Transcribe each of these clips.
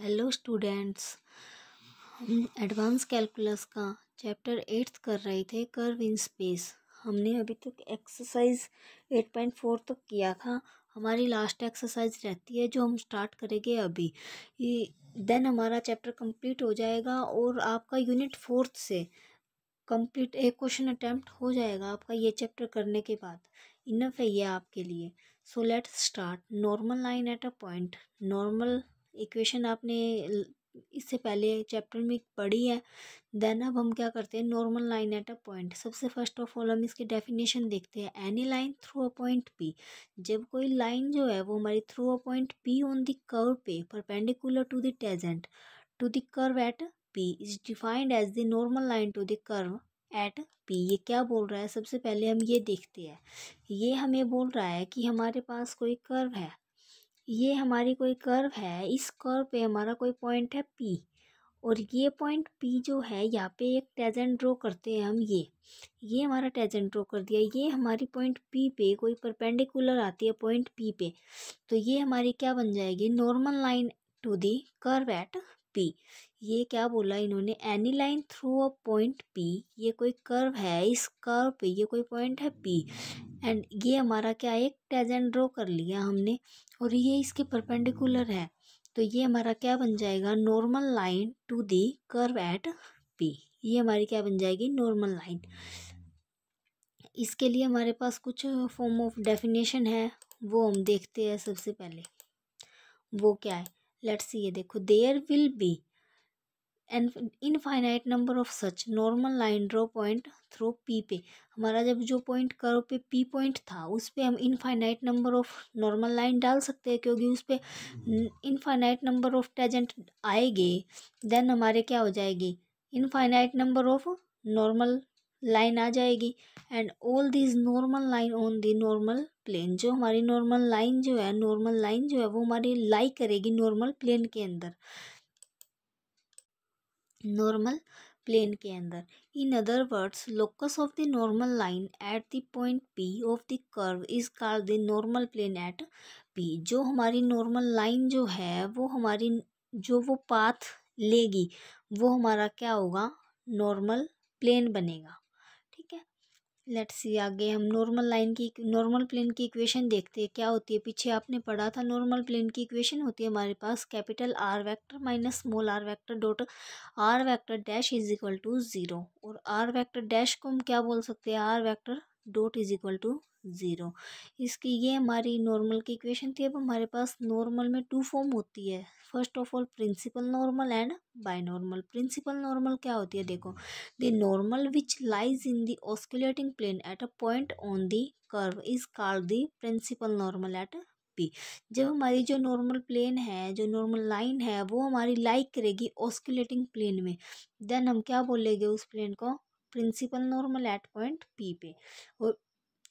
Hello students हम advance calculus का chapter eighth कर रहे थे कर्व इन स्पेस हमने अभी तक तो एक्सरसाइज एट पॉइंट फोर तक किया था हमारी लास्ट एक्सरसाइज रहती है जो हम स्टार्ट करेंगे अभी देन हमारा चैप्टर कंप्लीट हो जाएगा और आपका यूनिट फोर्थ से कंप्लीट एक क्वेश्चन अटैम्प्ट हो जाएगा आपका ये चैप्टर करने के बाद इनफ है ये आपके लिए so let's start normal line at a point normal equation आपने इससे पहले चैप्टर में पढ़ी है देन अब हम क्या करते हैं normal line at a point सबसे फर्स्ट ऑफ ऑल हम इसके डेफिनेशन देखते हैं any line through a point P जब कोई लाइन जो है वो हमारी through a point P on the curve पे perpendicular to the tangent to the curve at P is defined as the normal line to the curve at P ये क्या बोल रहा है सबसे पहले हम ये देखते हैं ये हमें बोल रहा है कि हमारे पास कोई कर्व है ये हमारी कोई कर्व है इस कर्व पे हमारा कोई पॉइंट है पी और ये पॉइंट पी जो है यहाँ पे एक टेजेंट ड्रॉ करते हैं हम ये ये हमारा टेजेंट ड्रॉ कर दिया ये हमारी पॉइंट पी पे कोई परपेंडिकुलर आती है पॉइंट पी पे तो ये हमारी क्या बन जाएगी normal line to the curve at P ये क्या बोला इन्होंने any line through a point P ये कोई कर्व है इस कर्व पे ये कोई पॉइंट है पी एंड ये हमारा क्या एक टेजेंट ड्रॉ कर लिया हमने और ये इसके परपेंडिकुलर है तो ये हमारा क्या बन जाएगा normal line to the curve at P ये हमारी क्या बन जाएगी नॉर्मल लाइन इसके लिए हमारे पास कुछ फॉर्म ऑफ डेफिनेशन है वो हम देखते हैं सबसे पहले वो क्या है लेट्स ये देखो there will be and infinite number of such normal line draw point through P पे हमारा जब जो पॉइंट करो पे पी पॉइंट था उस पर हम infinite number of normal line डाल सकते हैं क्योंकि उस पर इनफाइनाइट नंबर ऑफ टेजेंट आएंगे देन हमारे क्या हो जाएगी infinite number of normal line आ जाएगी and all this normal line on the normal plane जो हमारी नॉर्मल लाइन जो है नॉर्मल लाइन जो है वो हमारी लाई करेगी नॉर्मल प्लेन के अंदर नॉर्मल प्लेन के अंदर in other words locus of the normal line at the point P of the curve is call the normal plane at P जो हमारी नॉर्मल लाइन जो है वो हमारी जो वो पाथ लेगी वो हमारा क्या होगा नॉर्मल प्लेन बनेगा लेट्स सी आगे हम नॉर्मल लाइन की नॉर्मल प्लेन की इक्वेशन देखते हैं क्या होती है पीछे आपने पढ़ा था नॉर्मल प्लेन की इक्वेशन होती है हमारे पास capital R vector minus small R vector dot R vector dash is equal to zero और आर वेक्टर डैश को हम क्या बोल सकते हैं R vector dot is equal to zero इसकी ये हमारी नॉर्मल की इक्वेशन थी अब हमारे पास नॉर्मल में टू फॉर्म होती है first of all principal normal and binormal principal normal क्या होती है देखो the normal which lies in the osculating plane at a point on the curve is called the principal normal at P जब हमारी जो normal plane है जो normal line है वो हमारी लाइक करेगी ऑस्कुलेटिंग प्लेन में देन हम क्या बोलेंगे उस प्लेन को principal normal at point P पे और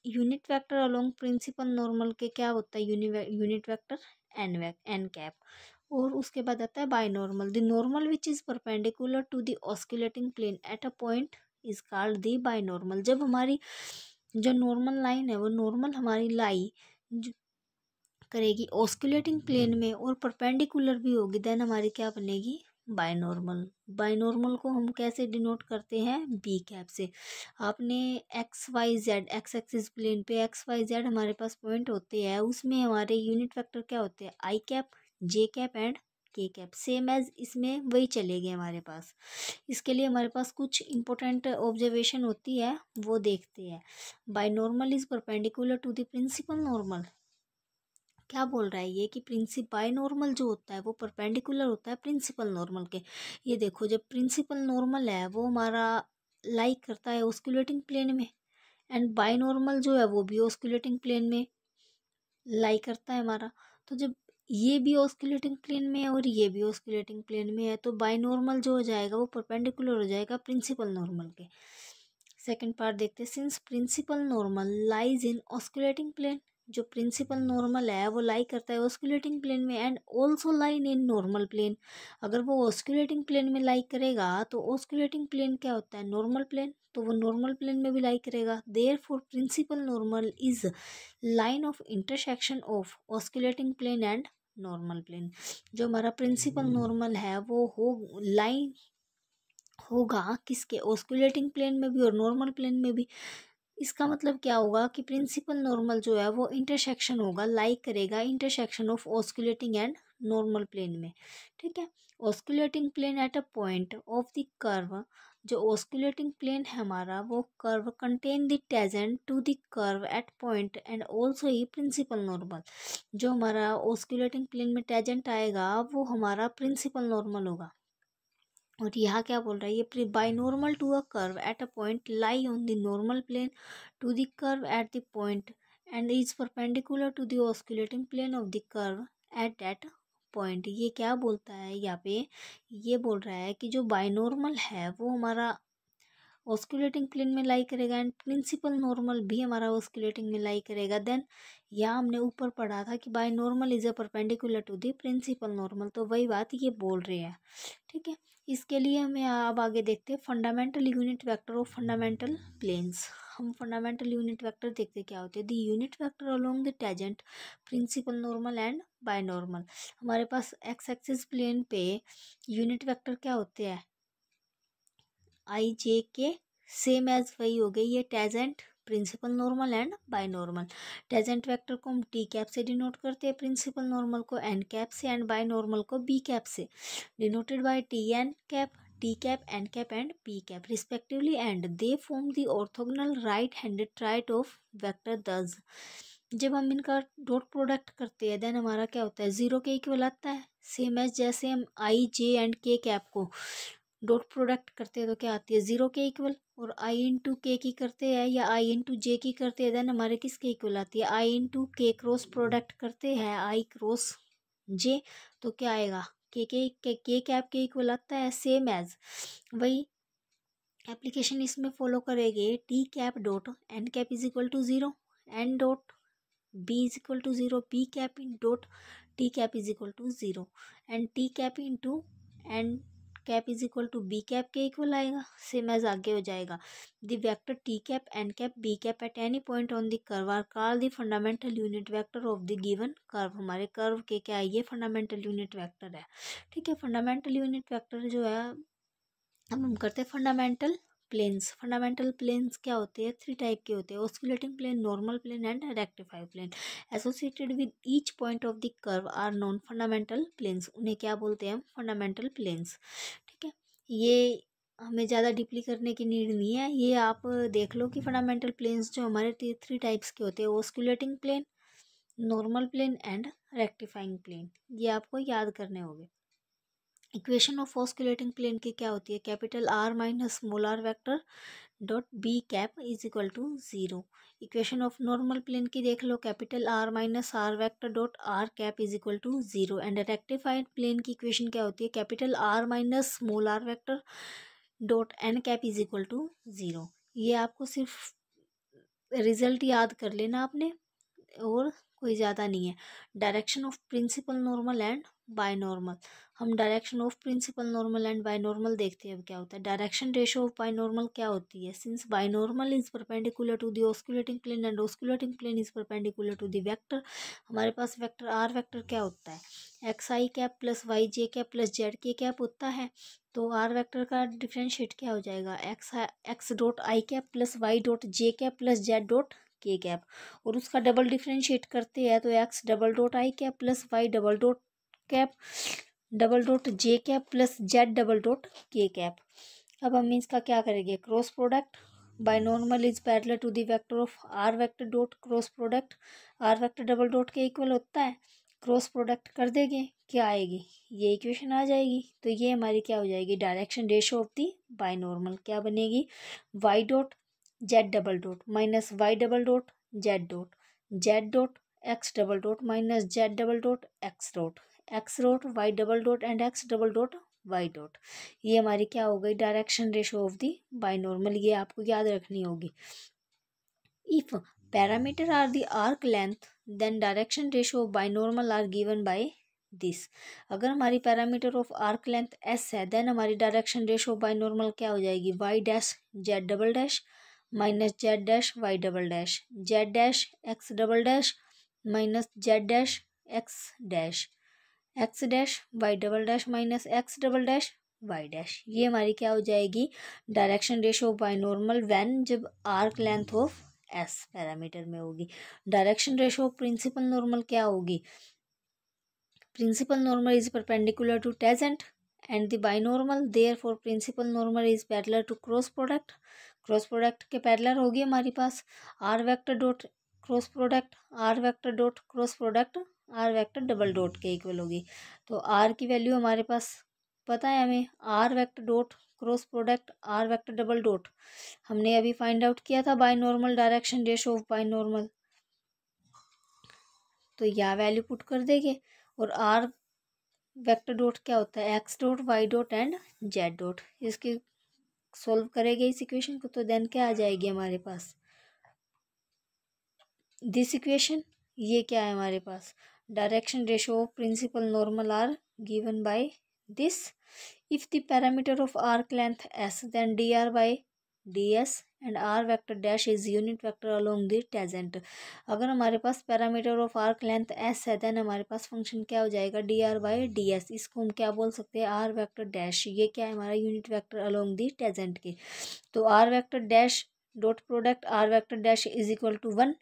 unit vector along principal normal के क्या होता है unit vector N vec N cap और उसके बाद आता है binormal the normal which is perpendicular to the osculating plane at a point is called the binormal जब हमारी जो नॉर्मल लाइन है वो नॉर्मल हमारी लाई करेगी ऑस्कुलेटिंग प्लेन में और परपेंडिकुलर भी होगी देन हमारी क्या बनेगी बायनॉर्मल बायनॉर्मल को हम कैसे डिनोट करते हैं बी कैप से आपने X Y Z X axis plane पे एक्स वाई जेड हमारे पास पॉइंट होते हैं उसमें हमारे यूनिट फैक्टर क्या होते हैं I cap J cap and K cap same as इसमें वही चले गए हमारे पास इसके लिए हमारे पास कुछ इंपॉर्टेंट ऑब्जर्वेशन होती है वो देखते हैं binormal is perpendicular to the principal normal क्या बोल रहा है ये कि बाई नॉर्मल जो होता है वो परपेंडिकुलर होता है प्रिंसिपल नॉर्मल के ये देखो जब प्रिंसिपल नॉर्मल है वो हमारा लाइक करता है ऑस्कुलेटिंग प्लेन में एंड बाई नॉर्मल जो है वो भी ऑस्कुलेटिंग प्लेन में लाई करता है हमारा तो जब ये भी ऑस्कुलेटिंग प्लेन में है और ये भी ऑस्कुलेटिंग प्लेन में है तो बाई नॉर्मल जो हो जाएगा वो परपेंडिकुलर हो जाएगा प्रिंसिपल नॉर्मल के सेकंड पार्ट देखते हैं since principal normal lies in osculating plane जो प्रिंसिपल नॉर्मल है वो लाई करता है ऑस्कुलेटिंग प्लेन में and also line in normal plane अगर वो ऑस्कुलेटिंग प्लेन में लाई करेगा तो ऑस्कुलेटिंग प्लेन क्या होता है नॉर्मल प्लेन तो वो नॉर्मल प्लेन में भी लाई करेगा therefore principal normal is line of intersection of osculating plane and normal plane जो हमारा प्रिंसिपल नॉर्मल hmm. है वो हो लाइन होगा किसके ऑस्कुलेटिंग प्लेन में भी और नॉर्मल प्लेन में भी इसका मतलब क्या होगा कि प्रिंसिपल नॉर्मल जो है वो इंटरसेक्शन होगा लाइक करेगा intersection of osculating and normal plane में ठीक है osculating plane at a point of the curve जो ऑस्कुलेटिंग प्लेन है हमारा वो curve contain the tangent to the curve at point and also ही प्रिंसिपल नॉर्मल जो हमारा ऑस्कुलेटिंग प्लेन में टेजेंट आएगा वो हमारा प्रिंसिपल नॉर्मल होगा और यहाँ क्या बोल रहा है ये binormal to a curve at a point lie on the normal plane to the curve at the point and is perpendicular to the osculating plane of the curve at that point ये क्या बोलता है यहाँ पे ये बोल रहा है कि जो नॉर्मल है वो हमारा ऑस्कुलेटिंग प्लेन में लाई करेगा एंड प्रिंसिपल नॉर्मल भी हमारा ऑस्कुलेटिंग में लाई करेगा देन यह हमने ऊपर पढ़ा था कि binormal is a perpendicular to the principal normal तो वही बात ये बोल रहे हैं ठीक है इसके लिए हमें अब आगे देखते हैं fundamental unit vector of fundamental planes हम फंडामेंटल यूनिट वैक्टर देखते क्या होते हैं the unit vector along the tangent principal normal and binormal हमारे पास एक्स एक्सिस प्लेन पे यूनिट वैक्टर क्या होते हैं आई जे के सेम एज वही हो गई ये tangent principal normal and binormal tangent vector को हम टी कैप से डिनोट करते हैं प्रिंसिपल नॉर्मल को एन कैप से एंड बाय नॉर्मल को बी कैप से denoted by T N cap T cap N cap and P cap respectively and they form the orthogonal right handed triad of vector thus जब हम इनका dot product करते हैं then हमारा क्या होता है ज़ीरो के इक्वल आता है सेम एज जैसे हम I J and K cap को डॉट प्रोडक्ट करते हैं तो क्या आती है ज़ीरो के इक्वल और आई इन टू के की करते हैं या आई इन टू जे की करते हैं देन हमारे किसके इक्वल आती है I into K cross product करते हैं आई क्रॉस जे तो क्या आएगा के के के के कैप के इक्वल आता है सेम एज वही एप्लीकेशन इसमें फॉलो करेंगे T cap dot N cap is equal to zero N dot B is equal to zero B cap in dot T cap is equal to zero and T cap into and cap is equal to B cap के equal आएगा same as आगे हो जाएगा the vector T cap N cap B cap at any point on the curve are called the fundamental unit vector of the given curve हमारे curve के क्या है ये फंडामेंटल यूनिट वेक्टर है ठीक है फंडामेंटल यूनिट वेक्टर जो है अब हम करते हैं फंडामेंटल प्लेन्स फंडामेंटल प्लेन्स क्या होते हैं थ्री टाइप के होते हैं osculating plane normal plane and rectified plane associated with each point of the curve are known fundamental planes उन्हें क्या बोलते हैं फंडामेंटल प्लेन्स ठीक है ये हमें ज़्यादा डीपली करने की नीड नहीं है ये आप देख लो कि फंडामेंटल प्लेन्स जो हमारे थ्री टाइप्स के होते हैं osculating plane normal plane and rectifying plane ये आपको याद करने होंगे इक्वेशन ऑफ ऑस्कुलेटिंग प्लेन की क्या होती है capital R minus molar vector dot B cap is equal to zero equation of normal plane की देख लो capital R minus R vector dot R cap is equal to zero and rectified plane की equation क्या होती है capital R minus mole R vector dot N cap is equal to zero ये आपको सिर्फ रिज़ल्ट याद कर लेना आपने और कोई ज़्यादा नहीं है direction of principal normal and binormal हम direction of principal normal and binormal देखते हैं अब क्या होता है direction ratio of binormal क्या होती है since binormal is perpendicular to the osculating plane and osculating plane is perpendicular to the vector हमारे पास वेक्टर आर वेक्टर क्या होता है X I cap plus Y J cap plus Z K cap होता है तो R vector का differentiate क्या हो जाएगा X X dot I cap plus Y dot J cap plus Z dot K cap और उसका डबल डिफ्रेंशिएट करते हैं तो X double dot I cap plus Y double dot cap double dot J cap plus Z double dot K cap अब हम इसका क्या करेंगे cross product binormal is parallel to the vector of R vector dot cross product R vector double dot के equal होता है cross product कर देंगे क्या आएगी ये इक्वेशन आ जाएगी तो ये हमारी क्या हो जाएगी direction ratio of the binormal क्या बनेगी Y dot Z double dot minus Y double dot Z dot Z dot X double dot minus Z double dot X dot X dot Y double dot and X double dot Y dot ये हमारी क्या हो गई direction ratio of the binormal ये आपको याद रखनी होगी if R are arc length then direction ratio of binormal are given by this अगर हमारी parameter of arc length S है देन हमारी डायरेक्शन रेशो बाई नॉर्मल क्या हो जाएगी Y dash Z double dash minus Z dash Y double dash Z dash X double dash minus Z dash X dash X dash Y double dash minus X double dash Y dash ये हमारी क्या हो जाएगी direction ratio binormal when जब arc length of S parameter में होगी direction ratio principal normal क्या होगी principal normal is perpendicular to tangent and the binormal therefore principal normal is parallel to cross product cross product के parallel होगी हमारे पास R vector dot cross product R vector dot cross product R vector double dot के equal होगी तो are की value हमारे पास पता है हमें R vector dot cross product R vector double dot हमने अभी फाइंड आउट किया था बाई नॉर्मल डायरेक्शन डे ऑफ बाई नॉर्मल तो यह वैल्यू पुट कर देंगे और आर वेक्टर डॉट क्या होता है X dot Y dot and Z dot इसकी सॉल्व करेंगे इस इक्वेशन को तो देन क्या आ जाएगी हमारे पास दिस इक्वेशन ये क्या है हमारे पास direction ratio of principal normal are given by this if the parameter of arc length S then D R by D S and R vector dash is unit vector along the tangent अगर हमारे पास parameter of arc length S है then हमारे पास function क्या हो जाएगा D R by D S इसको हम क्या बोल सकते हैं आर वेक्टर डैश ये क्या है हमारा unit vector along the tangent के तो R vector dash dot product R vector dash is equal to one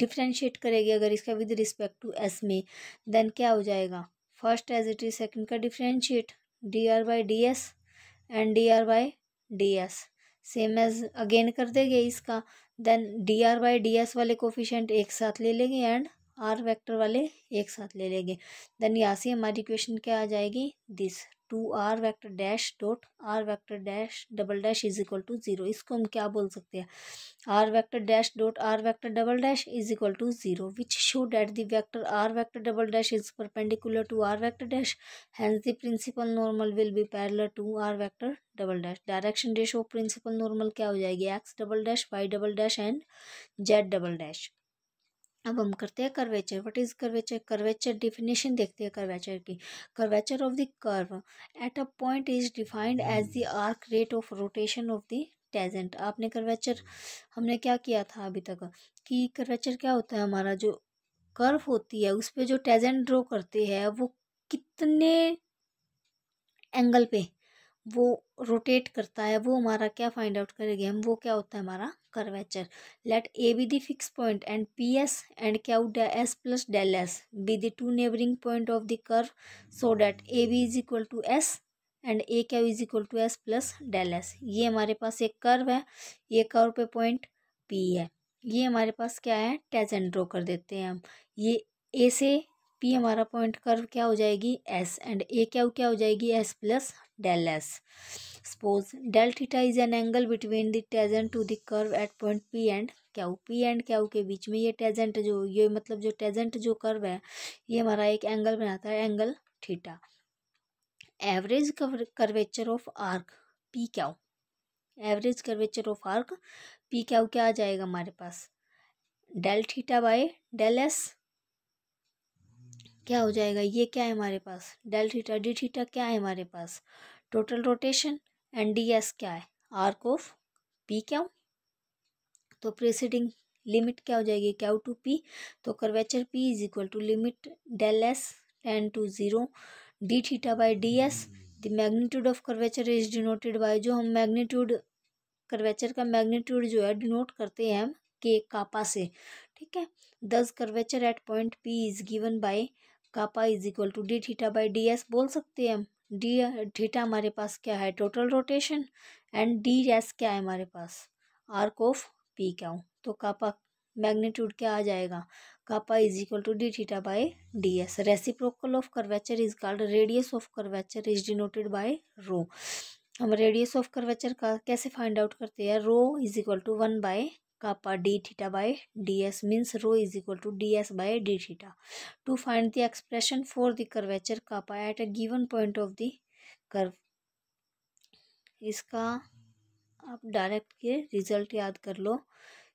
differentiate करेगी अगर इसका विद रिस्पेक्ट टू एस में देन क्या हो जाएगा first as it is second का differentiate D R by D S and D R by D S same as again कर देंगे इसका then D R by D S वाले coefficient एक साथ ले लेंगे एंड आर वेक्टर वाले एक साथ ले लेंगे देन यहाँ से हमारी इक्वेशन क्या आ जाएगी this two R vector dash dot R vector dash double dash is equal to zero इसको हम क्या बोल सकते हैं R vector dash dot R vector double dash is equal to zero which show that vector vector R vector double dash is perpendicular to R vector dash hence the principal normal will be parallel to R vector double dash direction dash of principal normal क्या हो जाएगी X double dash Y double dash and Z double dash अब हम करते हैं curvature what is curvature curvature definition देखते हैं curvature की curvature of the curve at a point is defined as the arc rate of rotation of the tangent आपने curvature हमने क्या किया था अभी तक कि कर्वेचर क्या होता है हमारा जो कर्व होती है उस पर जो टेजेंट ड्रॉ करते हैं वो कितने एंगल पे वो रोटेट करता है वो हमारा क्या फाइंड आउट करेगा हम वो क्या होता है हमारा curvature. Let A be the fixed point and PS and q s plus del s be the two neighboring point of the curve so that AB is equal to S and A Q is equal to S plus del S ये हमारे पास एक curve है ये curve पे point P है ये हमारे पास क्या है टेजेंट ड्रॉ कर देते हैं हम ये ए से पी हमारा पॉइंट कर्व क्या हो जाएगी एस एंड ए क्यू क्या हो जाएगी S plus del S suppose del theta is an angle between the tangent to the at point P and क्या पी एंड क्या के बीच में ये टेजेंट जो ये मतलब जो टेजेंट जो कर्व है ये हमारा एक एंगल बनाता है angle theta average curvature of arc P क्या average curvature of arc P क्या क्या आ जाएगा हमारे पास del theta by del S क्या हो जाएगा ये क्या है हमारे पास डेल थीटा डी थीटा क्या है हमारे पास total rotation and D S क्या है आर्क ऑफ पी क्या हो तो प्रेसिडिंग लिमिट क्या हो जाएगी क्या टू पी तो curvature P is equal to limit del S tends to zero D theta by D S the magnitude of curvature is denoted by जो हम मैग्नीट्यूड कर्वेचर का मैग्नीट्यूड जो है डिनोट करते हैं हम के कापा से ठीक है thus curvature at point P is given by kappa is equal to D theta by D S बोल सकते हैं हम डी डेटा हमारे पास क्या है total rotation and D S क्या है हमारे पास आर्क ऑफ पी क्या तो कापा मैग्नीट्यूड क्या आ जाएगा kappa is equal to D theta by D S reciprocal of curvature is called radius of curvature is denoted by rho हम रेडियस ऑफ कर्वेचर का कैसे फाइंड आउट करते हैं rho is equal to one by kappa D theta by D S means rho is equal to D S by D theta to find the expression for the curvature kappa at a given point of the curve इसका आप direct के result याद कर लो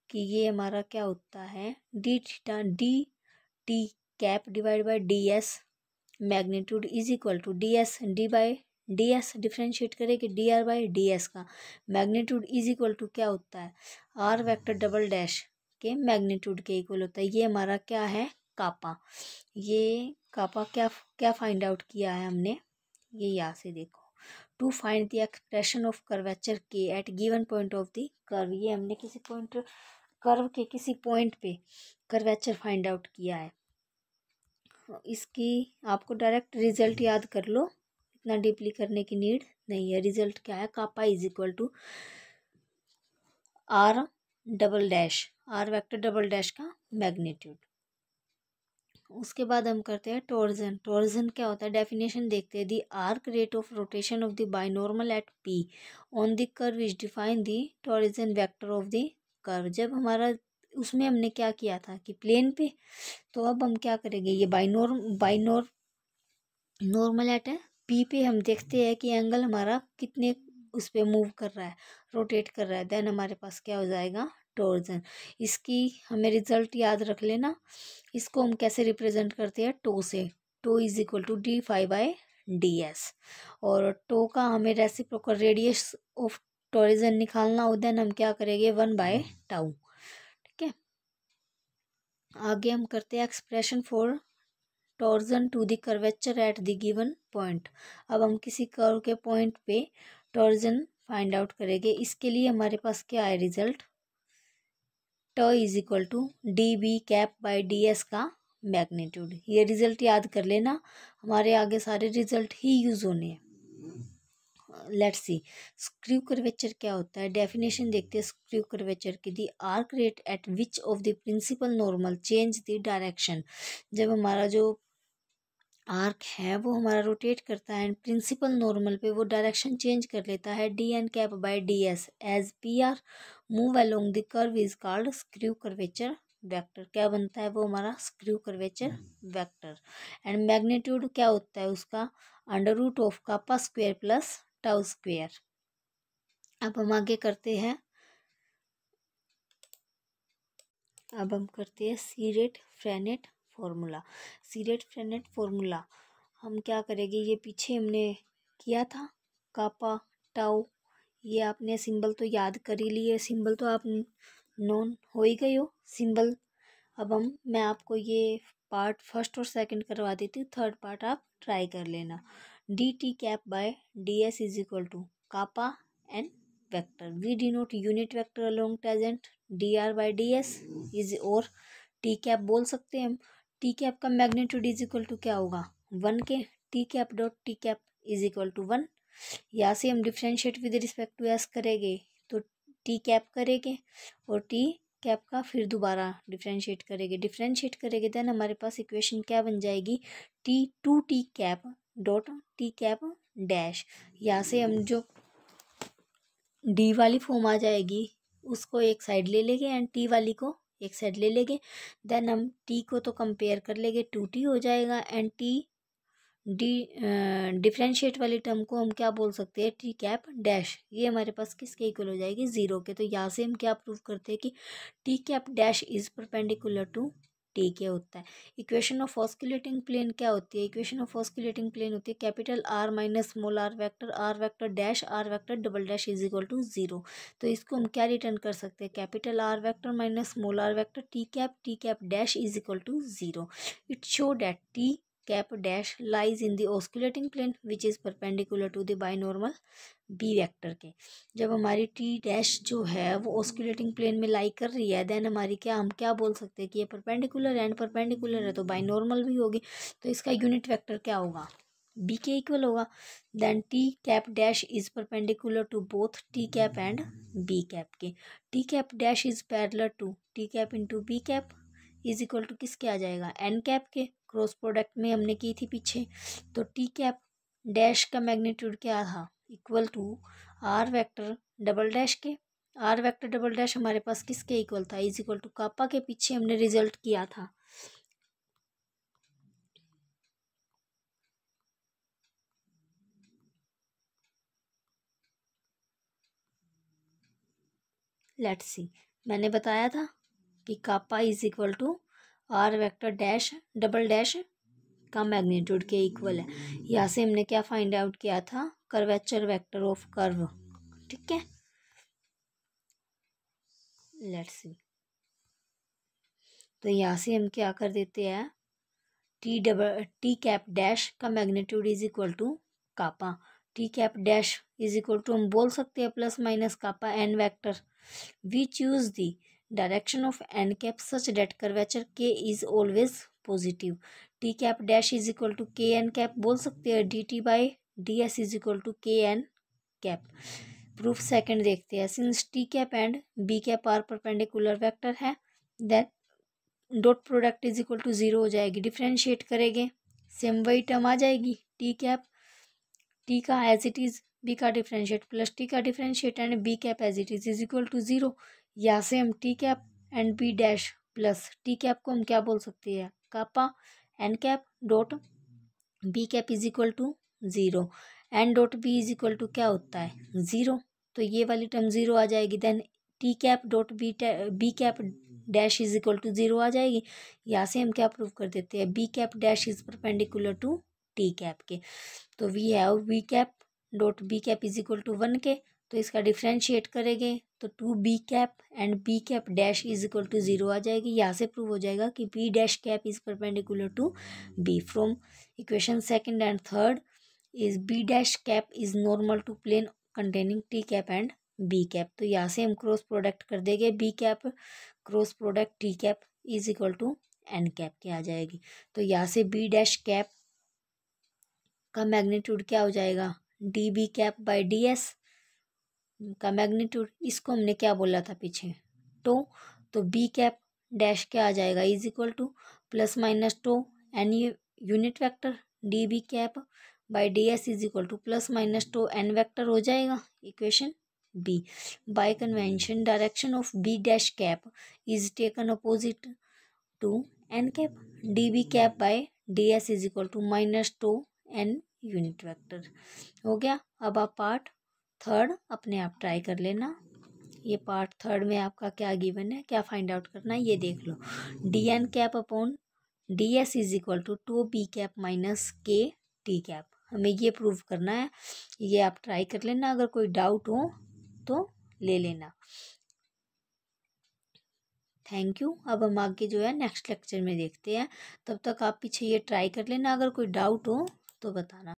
कि ये हमारा क्या होता है D theta D T cap divide by D S magnitude is equal to D S D by D S differentiate करें कि D R by D S का मैग्नीट्यूड इज इक्वल टू क्या होता है आर वेक्टर डबल डैश के magnitude के equal होता है ये हमारा क्या है कापा ये कापा क्या क्या फाइंड आउट किया है हमने ये यहाँ से देखो to find the expression of curvature के at given point of the curve ये हमने किसी पॉइंट कर्व के किसी पॉइंट पे कर्वेचर फाइंड आउट किया है इसकी आपको डायरेक्ट रिजल्ट याद कर लो इतना डीपली करने की नीड नहीं है रिजल्ट क्या है kappa is equal to R double dash R vector double dash का मैग्नीट्यूड उसके बाद हम करते हैं टोर्जन टोर्जन क्या होता है डेफिनेशन देखते हैं the arc rate of rotation of the binormal at P on the curve is define the torsion vector of the curve जब हमारा उसमें हमने क्या किया था कि प्लेन पे तो अब हम क्या करेंगे ये बाइनॉर्म बाइनोर नॉर्मल एट है बी पे हम देखते हैं कि एंगल हमारा कितने उस पर मूव कर रहा है रोटेट कर रहा है देन हमारे पास क्या हो जाएगा टोर्जन इसकी हमें रिजल्ट याद रख लेना इसको हम कैसे रिप्रेजेंट करते हैं टो से tau is equal to D five by D S और टो का हमें प्रोकर रेडियस ऑफ टोरिजन निकालना हो देन हम क्या करेंगे वन बाय हम्म। टाउ ठीक है आगे हम करते हैं expression for torsion to the curvature at the given point अब हम किसी कर्व के पॉइंट पे टॉर्जन फाइंड आउट करेंगे इसके लिए हमारे पास क्या है result tau is equal to D B cap by D S का मैग्नीट्यूड ये रिजल्ट याद कर लेना हमारे आगे सारे रिजल्ट ही यूज़ होने हैं लेट सी स्क्रू कर्वेचर क्या होता है डेफिनेशन देखते हैं स्क्रू कर्वेचर की the arc rate at which of the principal normal change the direction जब हमारा जो आर्क है वो हमारा रोटेट करता है एंड प्रिंसिपल नॉर्मल पे वो डायरेक्शन चेंज कर लेता है D N cap by D S as P are move along the curve is called screw curvature vector क्या बनता है वो हमारा screw curvature vector and magnitude क्या होता है उसका under root of kappa square plus tau square अब हम आगे करते हैं अब हम करते हैं सीरेट फ्रेनेट फॉर्मूला सीरेट फ्रेनेट फार्मूला हम क्या करेंगे ये पीछे हमने किया था कापा टाओ ये आपने सिंबल तो याद कर ही लिए सिंबल तो आप नॉन हो ही गए हो सिंबल अब हम मैं आपको ये पार्ट फर्स्ट और सेकंड करवा देती हूँ थर्ड पार्ट आप ट्राई कर लेना D T cap by D S is equal to kappa and vector we denote unit vector along tangent D R by D S is और टी कैप बोल सकते हैं हम टी कैप का magnitude is equal to क्या होगा one के T cap dot T cap is equal to one यहाँ से हम differentiate with respect to S करेंगे तो टी कैप करेंगे और टी कैप का फिर दोबारा डिफ्रेंशिएट करेंगे डिफ्रेंशिएट करेंगे देन हमारे पास इक्वेशन क्या बन जाएगी T two T cap dot T cap dash यहाँ से हम जो डी वाली फॉर्म आ जाएगी उसको एक साइड ले लेंगे एंड टी वाली को एक साइड ले लेंगे देन हम टी को तो कंपेयर कर लेंगे टू टी हो जाएगा एंड टी डी डिफ्रेंशिएट वाली टर्म को हम क्या बोल सकते हैं टी कैप डैश ये हमारे पास किसके इक्वल हो जाएगी ज़ीरो के तो यहाँ से हम क्या प्रूव करते हैं कि T cap dash is perpendicular to T के होता है इक्वेशन ऑफ ऑस्कुलेटिंग प्लेन क्या होती है इक्वेशन ऑफ ऑस्कुलेटिंग प्लेन होती है capital R minus small R vector R vector dash R vector double dash is equal to zero तो इसको हम क्या रिटर्न कर सकते हैं capital R vector minus small R vector T cap T cap dash is equal to zero it show that T dash lies in the the plane which is perpendicular to the binormal B vector के जब हमारी T dash जो है वो osculating plane में लाई कर रही है देन हमारी क्या हम क्या बोल सकते हैं कि ये परपेंडिकुलर एंड परपेंडिकुलर है तो बाई नॉर्मल भी होगी तो इसका यूनिट वेक्टर क्या होगा बी के इक्वल होगा then T cap dash is perpendicular to both T cap and B cap के T cap dash is parallel to T cap into B cap is equal to किसके आ जाएगा N cap के cross product में हमने की थी पीछे तो टी कैप डैश का मैग्नीट्यूड क्या था equal to R vector double dash के आर वेक्टर डबल डैश हमारे पास किसके इक्वल था इज इक्वल टू कापा के पीछे हमने रिजल्ट किया था लेट सी मैंने बताया था कि kappa is equal to R vector dash double dash का मैग्नीट्यूड के इक्वल है यहाँ से हमने क्या फाइंड आउट किया था कर्वेचर वेक्टर ऑफ कर्व ठीक है लेट्स सी तो यहाँ से हम क्या कर देते हैं T double T cap dash का magnitude is equal to kappa T cap dash is equal to हम बोल सकते हैं plus minus kappa N vector we choose the direction of N cap such that curvature K is always positive T cap dash is equal to K N cap बोल सकते हैं D T by D S is equal to K N cap proof second देखते हैं since T cap and B cap are perpendicular vector है then dot product is equal to zero हो जाएगी differentiate करेंगे same वही term आ जाएगी T cap T का एज इट इज़ बी का डिफ्रेंशिएट प्लस टी का differentiate and B cap as it is is equal to zero या same T cap and B dash plus T cap को हम क्या बोल सकते हैं kappa N cap dot B cap is equal to zero N dot B is equal to क्या होता है ज़ीरो तो ये वाली टर्म ज़ीरो आ जाएगी then T cap dot B B cap dash is equal to zero आ जाएगी यहाँ से हम क्या प्रूव कर देते हैं B cap dash is perpendicular to T cap के तो we have B cap dot B cap is equal to one के तो इसका डिफ्रेंशिएट करेंगे तो two B cap and B cap dash is equal to zero आ जाएगी यहाँ से प्रूव हो जाएगा कि B dash cap is perpendicular to B from equation second and third is B dash cap is normal to plane containing T cap and B cap तो यहाँ से हम क्रॉस प्रोडक्ट कर देंगे B cap cross product T cap is equal to N cap के आ जाएगी तो यहाँ से बी डैश कैप का मैग्नीट्यूड क्या हो जाएगा D B cap by D S का मैग्नीट्यूड इसको हमने क्या बोला था पीछे टो तो बी कैप डैश क्या आ जाएगा is equal to plus minus tau N unit vector D B cap by D S is equal to plus minus tau N vector हो जाएगा equation B by convention direction of B dash cap is taken opposite to N cap D B cap by D S is equal to minus tau N unit vector हो गया अब आप part third अपने आप try कर लेना ये part third में आपका क्या गिवन है क्या फाइंड आउट करना है ये देख लो D N cap upon D S is equal to tau B cap minus K T cap हमें ये प्रूव करना है ये आप ट्राई कर लेना अगर कोई डाउट हो तो ले लेना थैंक यू अब हम आगे जो है नेक्स्ट लेक्चर में देखते हैं तब तक आप पीछे ये ट्राई कर लेना अगर कोई डाउट हो तो बताना